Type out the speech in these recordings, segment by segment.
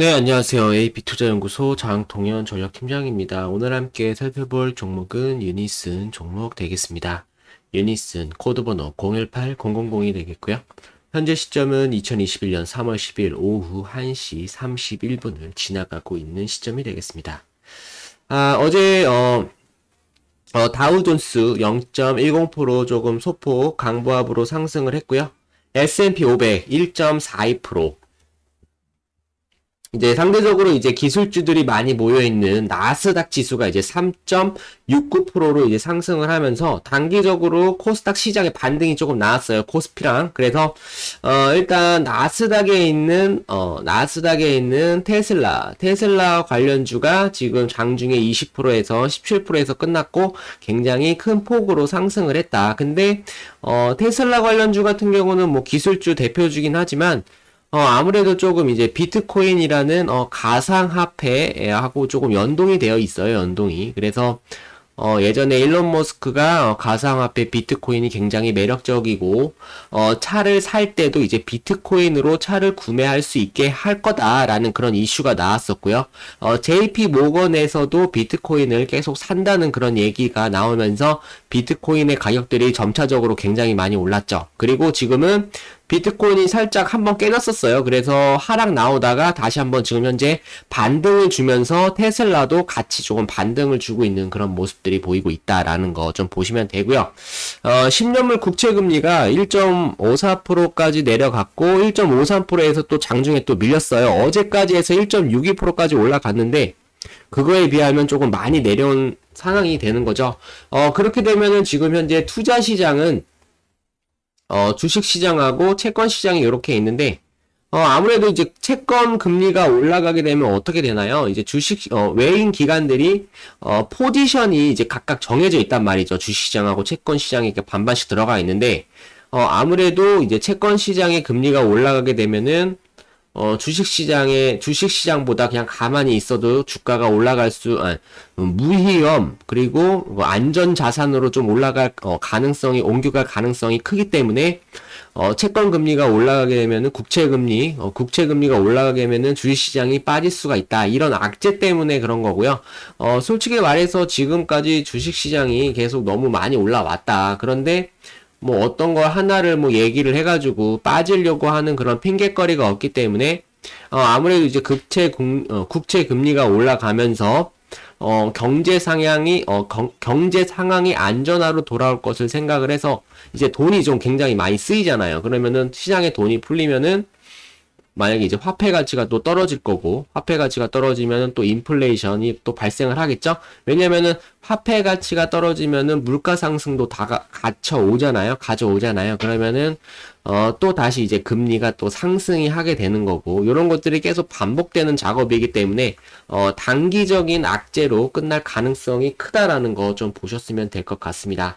네, 안녕하세요. AP투자연구소 장동현 전략팀장입니다. 오늘 함께 살펴볼 종목은 유니슨 종목 되겠습니다. 유니슨 코드번호 018000이 되겠고요. 현재 시점은 2021년 3월 10일 오후 1시 31분을 지나가고 있는 시점이 되겠습니다. 아, 어제 어, 어, 다우존스 0.10% 조금 소폭 강보합으로 상승을 했고요. S&P 500 1.42% 이제 상대적으로 이제 기술주들이 많이 모여있는 나스닥 지수가 이제 3.69%로 이제 상승을 하면서 단기적으로 코스닥 시장의 반등이 조금 나왔어요. 코스피랑. 그래서, 어, 일단 나스닥에 있는, 어, 나스닥에 있는 테슬라, 테슬라 관련주가 지금 장중에 20%에서 17%에서 끝났고 굉장히 큰 폭으로 상승을 했다. 근데, 어, 테슬라 관련주 같은 경우는 뭐 기술주 대표주긴 하지만 어, 아무래도 조금 이제 비트코인이라는 어, 가상화폐하고 조금 연동이 되어 있어요. 연동이. 그래서 어, 예전에 일론 머스크가 어, 가상화폐 비트코인이 굉장히 매력적이고 어, 차를 살 때도 이제 비트코인으로 차를 구매할 수 있게 할 거다라는 그런 이슈가 나왔었고요. 어, JP 모건에서도 비트코인을 계속 산다는 그런 얘기가 나오면서 비트코인의 가격들이 점차적으로 굉장히 많이 올랐죠. 그리고 지금은 비트코인이 살짝 한번 깨졌었어요. 그래서 하락 나오다가 다시 한번 지금 현재 반등을 주면서 테슬라도 같이 조금 반등을 주고 있는 그런 모습들이 보이고 있다라는 거 좀 보시면 되고요. 어, 10년물 국채 금리가 1.54%까지 내려갔고 1.53%에서 또 장중에 또 밀렸어요. 어제까지 해서 1.62%까지 올라갔는데 그거에 비하면 조금 많이 내려온 상황이 되는 거죠. 어, 그렇게 되면은 지금 현재 투자 시장은 어, 주식시장하고 채권시장이 이렇게 있는데 어, 아무래도 이제 채권 금리가 올라가게 되면 어떻게 되나요? 이제 주식, 어, 외인 기관들이, 어, 포지션이 이제 각각 정해져 있단 말이죠. 주식시장하고 채권시장이 이렇게 반반씩 들어가 있는데, 어, 아무래도 이제 채권시장의 금리가 올라가게 되면은, 어, 주식시장에, 주식시장보다 그냥 가만히 있어도 주가가 올라갈 수, 아 음, 무위험, 그리고 뭐 안전자산으로 좀 올라갈, 어, 가능성이, 옮겨갈 가능성이 크기 때문에, 어, 채권금리가 올라가게 되면은 국채금리, 어, 국채금리가 올라가게 되면은 주식시장이 빠질 수가 있다. 이런 악재 때문에 그런 거고요. 어, 솔직히 말해서 지금까지 주식시장이 계속 너무 많이 올라왔다. 그런데, 뭐 어떤 걸 하나를 뭐 얘기를 해가지고 빠지려고 하는 그런 핑계거리가 없기 때문에 어, 아무래도 이제 급체 금, 어, 국채 금리가 올라가면서 어, 경제 상향이 어, 경, 경제 상황이 안전화로 돌아올 것을 생각을 해서 이제 돈이 좀 굉장히 많이 쓰이잖아요. 그러면은 시장에 돈이 풀리면은 만약에 이제 화폐 가치가 또 떨어질 거고 화폐 가치가 떨어지면은 또 인플레이션이 또 발생을 하겠죠. 왜냐면은 화폐 가치가 떨어지면은 물가 상승도 다 갇혀 오잖아요. 가져오잖아요. 그러면은 어, 또 다시 이제 금리가 또 상승이 하게 되는 거고 이런 것들이 계속 반복되는 작업이기 때문에 어, 단기적인 악재로 끝날 가능성이 크다라는 거 좀 보셨으면 될 것 같습니다.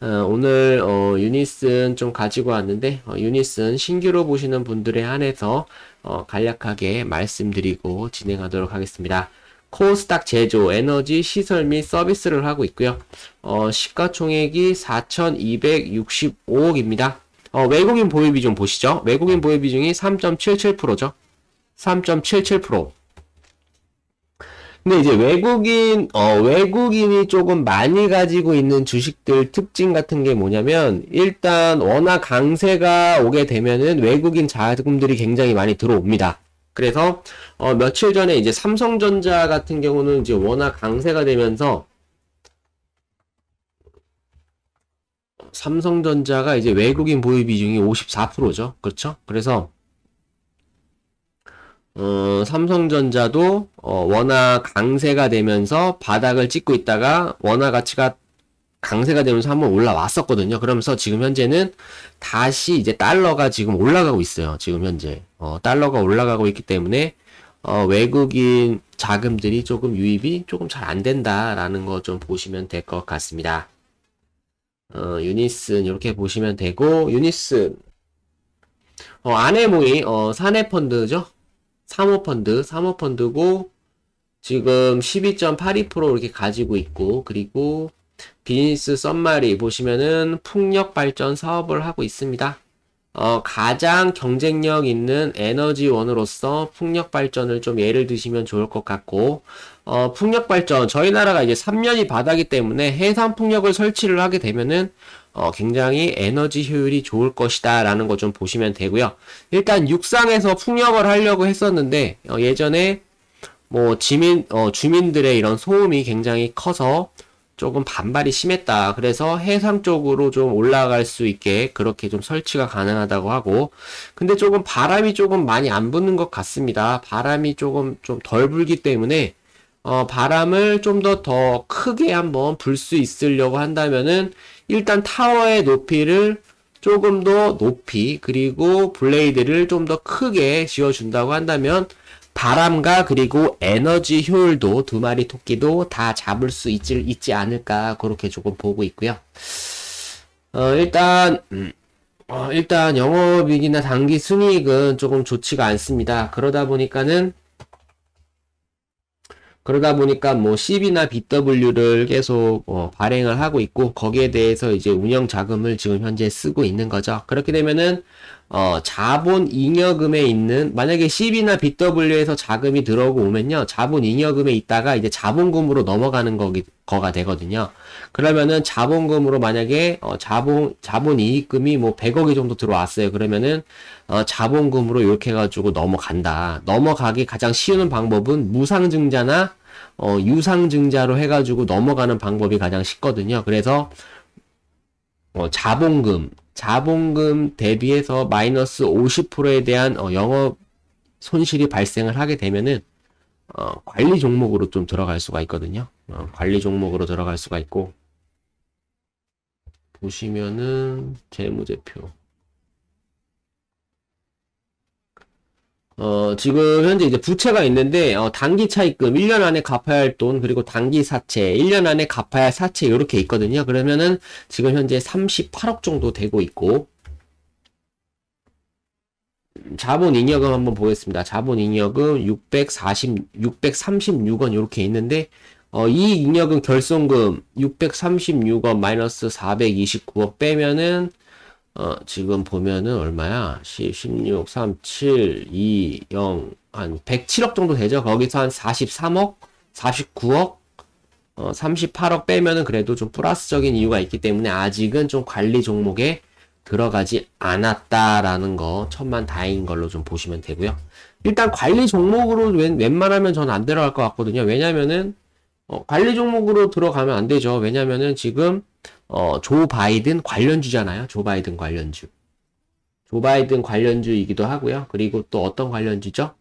어, 오늘 어, 유니슨 좀 가지고 왔는데 어, 유니슨 신규로 보시는 분들에 한해서 어, 간략하게 말씀드리고 진행하도록 하겠습니다. 코스닥 제조, 에너지, 시설 및 서비스를 하고 있고요. 어, 시가총액이 4,265억입니다. 어, 외국인 보유 비중 보시죠. 외국인 보유 비중이 3.77%죠. 3.77%. 근데 이제 외국인 어, 외국인이 조금 많이 가지고 있는 주식들 특징 같은 게 뭐냐면 일단 워낙 강세가 오게 되면은 외국인 자금들이 굉장히 많이 들어옵니다. 그래서 어, 며칠 전에 이제 삼성전자 같은 경우는 이제 워낙 강세가 되면서 삼성전자가 이제 외국인 보유 비중이 54%죠. 그렇죠? 그래서 어, 삼성전자도 어, 원화 강세가 되면서 바닥을 찍고 있다가 원화 가치가 강세가 되면서 한번 올라왔었거든요. 그러면서 지금 현재는 다시 이제 달러가 지금 올라가고 있어요. 지금 현재 어, 달러가 올라가고 있기 때문에 어, 외국인 자금들이 조금 유입이 조금 잘 안 된다라는 거 좀 보시면 될 것 같습니다. 어, 유니슨 이렇게 보시면 되고 유니슨 어, 아네모이 뭐 어, 사내 펀드죠. 사모 펀드, 사모 펀드고 지금 12.82% 이렇게 가지고 있고 그리고 비즈니스 썸마리 보시면은 풍력 발전 사업을 하고 있습니다. 어, 가장 경쟁력 있는 에너지원으로서 풍력 발전을 좀 예를 드시면 좋을 것 같고, 어, 풍력 발전, 저희 나라가 이제 3년이 바다기 때문에 해상 풍력을 설치를 하게 되면은, 어, 굉장히 에너지 효율이 좋을 것이다 라는 거 좀 보시면 되고요. 일단 육상에서 풍력을 하려고 했었는데, 어, 예전에 뭐, 지민, 어, 주민들의 이런 소음이 굉장히 커서, 조금 반발이 심했다. 그래서 해상 쪽으로 좀 올라갈 수 있게 그렇게 좀 설치가 가능하다고 하고 근데 조금 바람이 조금 많이 안 부는 것 같습니다. 바람이 조금 좀 덜 불기 때문에 어, 바람을 좀 더더 더 크게 한번 불 수 있으려고 한다면은 일단 타워의 높이를 조금 더 높이 그리고 블레이드를 좀 더 크게 지어준다고 한다면 바람과 그리고 에너지 효율도 두 마리 토끼도 다 잡을 수 있지, 있지 않을까 그렇게 조금 보고 있고요. 어, 일단 음, 어, 일단 영업이익이나 단기 순이익은 조금 좋지가 않습니다. 그러다 보니까는 그러다 보니까 뭐 CB나 BW를 계속 어, 발행을 하고 있고 거기에 대해서 이제 운영 자금을 지금 현재 쓰고 있는 거죠. 그렇게 되면은 어, 자본 잉여금에 있는 만약에 1 0이나 BW에서 자금이 들어오고 오면요. 자본 잉여금에 있다가 이제 자본금으로 넘어가는 거기, 거가 되거든요. 그러면은 자본금으로 만약에 어, 자본 자본 이익금이 뭐 100억이 정도 들어왔어요. 그러면은 어, 자본금으로 이렇게 해 가지고 넘어간다. 넘어가기 가장 쉬운 방법은 무상증자나 어, 유상증자로 해 가지고 넘어가는 방법이 가장 쉽거든요. 그래서 어, 자본금, 자본금 대비해서 마이너스 50%에 대한 어, 영업 손실이 발생을 하게 되면은 어, 관리 종목으로 좀 들어갈 수가 있거든요. 어, 관리 종목으로 들어갈 수가 있고 보시면은 재무제표 어, 지금 현재 이제 부채가 있는데 어, 단기 차입금 1년 안에 갚아야 할 돈 그리고 단기 사채 1년 안에 갚아야 할 사채 이렇게 있거든요. 그러면은 지금 현재 38억 정도 되고 있고 음, 자본 잉여금 한번 보겠습니다. 자본 잉여금 640 636원 이렇게 있는데 어, 이 잉여금 결손금 636원 마이너스 429억 빼면은 어, 지금 보면은 얼마야? 10, 16, 3, 7, 2, 0, 한 107억 정도 되죠? 거기서 한 43억, 49억, 어, 38억 빼면은 그래도 좀 플러스적인 이유가 있기 때문에 아직은 좀 관리 종목에 들어가지 않았다라는 거 천만 다행인 걸로 좀 보시면 되고요. 일단 관리 종목으로 웬, 웬만하면 전 안 들어갈 것 같거든요. 왜냐면은 어, 관리 종목으로 들어가면 안 되죠. 왜냐면은 지금 어, 조 바이든 관련주잖아요. 조 바이든 관련주. 조 바이든 관련주이기도 하고요. 그리고 또 어떤 관련주죠?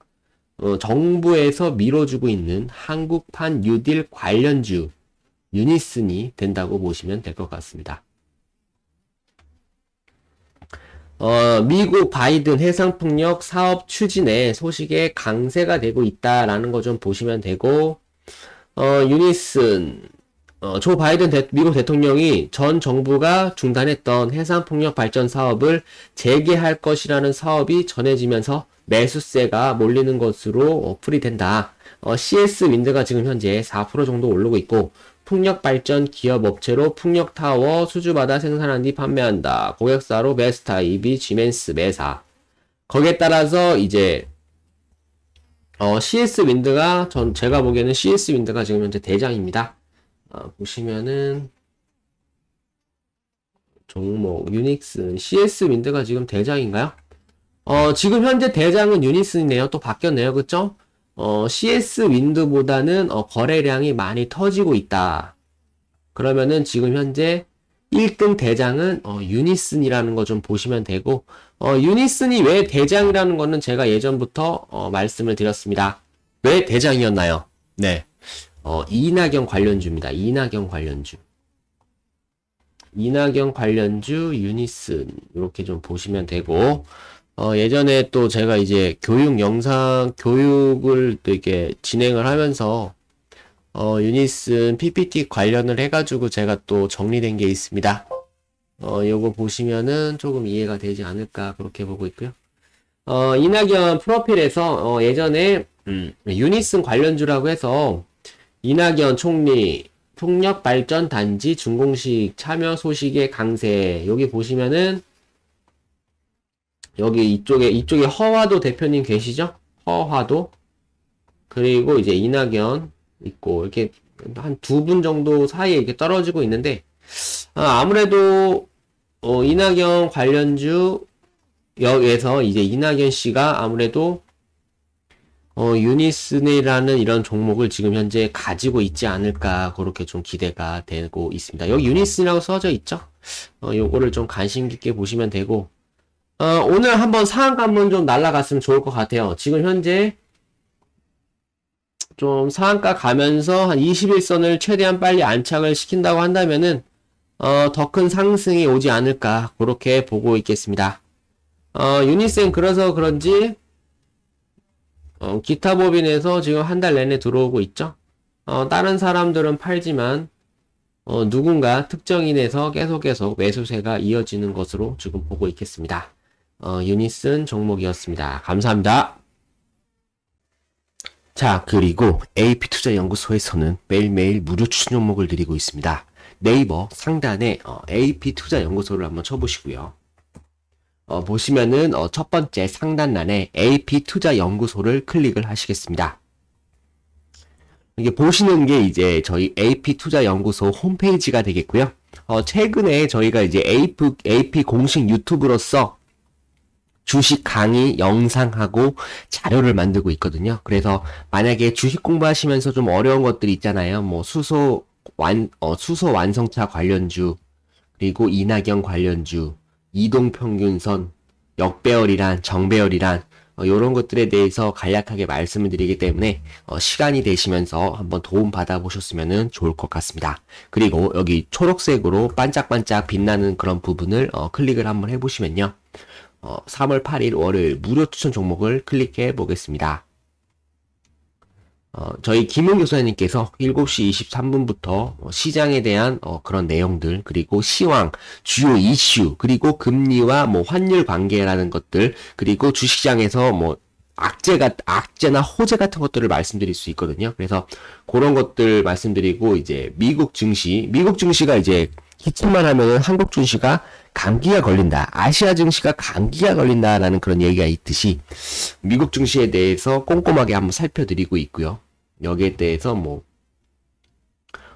어, 정부에서 밀어주고 있는 한국판 뉴딜 관련주 유니슨이 된다고 보시면 될 것 같습니다. 어, 미국 바이든 해상풍력 사업 추진의 소식에 강세가 되고 있다라는 거 좀 보시면 되고 어, 유니슨, 어, 조 바이든 대, 미국 대통령이 전 정부가 중단했던 해상폭력 발전 사업을 재개할 것이라는 사업이 전해지면서 매수세가 몰리는 것으로 어플이 된다. 어, 어 CS 윈드가 지금 현재 4% 정도 오르고 있고 풍력 발전 기업 업체로 풍력 타워 수주받아 생산한 뒤 판매한다. 고객사로 베스타, 이비, 지멘스, 매사 거기에 따라서 이제 어, CS 윈드가 전 제가 보기에는 CS 윈드가 지금 현재 대장입니다. 어, 보시면은 종목 유닉스 CS 윈드가 지금 대장인가요? 어, 지금 현재 대장은 유닉스네요. 또 바뀌었네요. 그쵸? 어, CS 윈드보다는 어, 거래량이 많이 터지고 있다. 그러면은 지금 현재 1등 대장은 어, 유니슨이라는 거 좀 보시면 되고 어, 유니슨이 왜 대장이라는 거는 제가 예전부터 어, 말씀을 드렸습니다. 왜 대장이었나요? 네, 어, 이낙연 관련주입니다. 이낙연 관련주. 이낙연 관련주 유니슨 이렇게 좀 보시면 되고 어, 예전에 또 제가 이제 교육 영상 교육을 또 이렇게 진행을 하면서 어, 유니슨 PPT 관련을 해가지고 제가 또 정리된 게 있습니다. 어, 요거 보시면은 조금 이해가 되지 않을까 그렇게 보고 있고요. 어, 이낙연 프로필에서 어, 예전에 음, 유니슨 관련주라고 해서 이낙연 총리 폭력 발전 단지 준공식 참여 소식의 강세 여기 보시면은 여기 이쪽에 이쪽에 허화도 대표님 계시죠? 허화도 그리고 이제 이낙연 있고 이렇게 한 두 분 정도 사이에 이렇게 떨어지고 있는데 아, 무래도 어, 이낙연 관련주 역에서 이제 이낙연 씨가 아무래도 어, 유니스이라는 이런 종목을 지금 현재 가지고 있지 않을까 그렇게 좀 기대가 되고 있습니다. 여기 유니스이라고 써져 있죠. 어, 요거를 좀 관심 깊게 보시면 되고 어, 오늘 한번 상한가 한번 좀 날라갔으면 좋을 것 같아요. 지금 현재 좀 상한가 가면서 한 21선을 최대한 빨리 안착을 시킨다고 한다면은 어, 더 큰 상승이 오지 않을까 그렇게 보고 있겠습니다. 어, 유니쌤 그래서 그런지 어, 기타 법인에서 지금 한 달 내내 들어오고 있죠. 어, 다른 사람들은 팔지만 어, 누군가 특정인에서 계속 해서 매수세가 이어지는 것으로 지금 보고 있겠습니다. 어, 유니슨 종목이었습니다. 감사합니다. 자, 그리고 AP투자연구소에서는 매일매일 무료 추천 종목을 드리고 있습니다. 네이버 상단에 어, AP투자연구소를 한번 쳐보시고요. 어, 보시면은 어, 첫 번째 상단란에 AP투자연구소를 클릭을 하시겠습니다. 이게 보시는 게 이제 저희 AP투자연구소 홈페이지가 되겠고요. 어, 최근에 저희가 이제 AP, AP 공식 유튜브로서 주식 강의 영상하고 자료를 만들고 있거든요. 그래서 만약에 주식 공부하시면서 좀 어려운 것들 있잖아요. 뭐 수소 완 어, 수소 완성차 관련주 그리고 이낙연 관련주 이동 평균선 역배열이란 정배열이란 이런 어, 것들에 대해서 간략하게 말씀을 드리기 때문에 어, 시간이 되시면서 한번 도움 받아보셨으면 좋을 것 같습니다. 그리고 여기 초록색으로 반짝반짝 빛나는 그런 부분을 어, 클릭을 한번 해보시면요. 3월 어, 8일 월요일 무료 추천 종목을 클릭해 보겠습니다. 어, 저희 김은 교수님께서 7시 23분부터 어, 시장에 대한 어, 그런 내용들 그리고 시황 주요 이슈 그리고 금리와 뭐 환율 관계라는 것들 그리고 주식장에서 뭐 악재가 악재나 호재 같은 것들을 말씀드릴 수 있거든요. 그래서 그런 것들 말씀드리고 이제 미국 증시 미국 증시가 이제 기침만 하면은 한국 증시가 감기가 걸린다. 아시아 증시가 감기가 걸린다라는 그런 얘기가 있듯이 미국 증시에 대해서 꼼꼼하게 한번 살펴드리고 있고요. 여기에 대해서 뭐,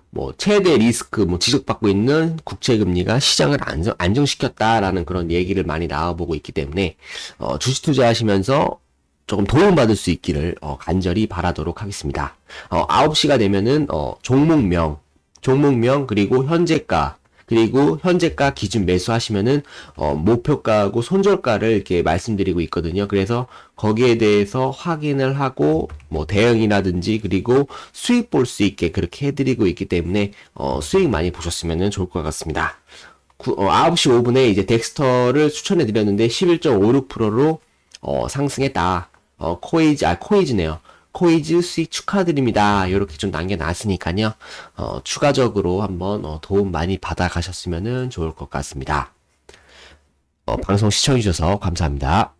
뭐, 최대 리스크, 뭐, 지적받고 있는 국채금리가 시장을 안정, 안정시켰다라는 그런 얘기를 많이 나와보고 있기 때문에, 어, 주식 투자하시면서 조금 도움받을 수 있기를, 어, 간절히 바라도록 하겠습니다. 어, 9시가 되면은, 어, 종목명, 종목명, 그리고 현재가, 그리고 현재가 기준 매수하시면은 어, 목표가하고 손절가를 이렇게 말씀드리고 있거든요. 그래서 거기에 대해서 확인을 하고 뭐 대응이라든지 그리고 수익 볼 수 있게 그렇게 해드리고 있기 때문에 어, 수익 많이 보셨으면 좋을 것 같습니다. 9, 어, 9시 5분에 이제 덱스터를 추천해 드렸는데 11.56%로 어, 상승했다. 어, 코이즈 아 코이즈네요. 코이즈 수익 축하드립니다. 이렇게 좀 남겨놨으니까요. 어, 추가적으로 한번 어, 도움 많이 받아 가셨으면 좋을 것 같습니다. 어, 방송 시청해주셔서 감사합니다.